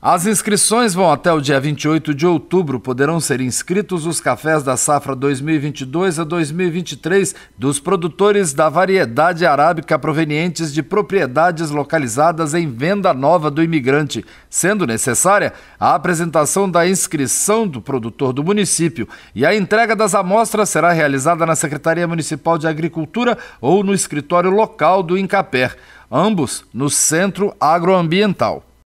As inscrições vão até o dia 28 de outubro. Poderão ser inscritos os cafés da safra 2022 a 2023 dos produtores da variedade arábica provenientes de propriedades localizadas em venda nova do imigrante, sendo necessária a apresentação da inscrição do produtor do município. E a entrega das amostras será realizada na Secretaria Municipal de Agricultura ou no escritório local do INCAPER, ambos no Centro Agroambiental.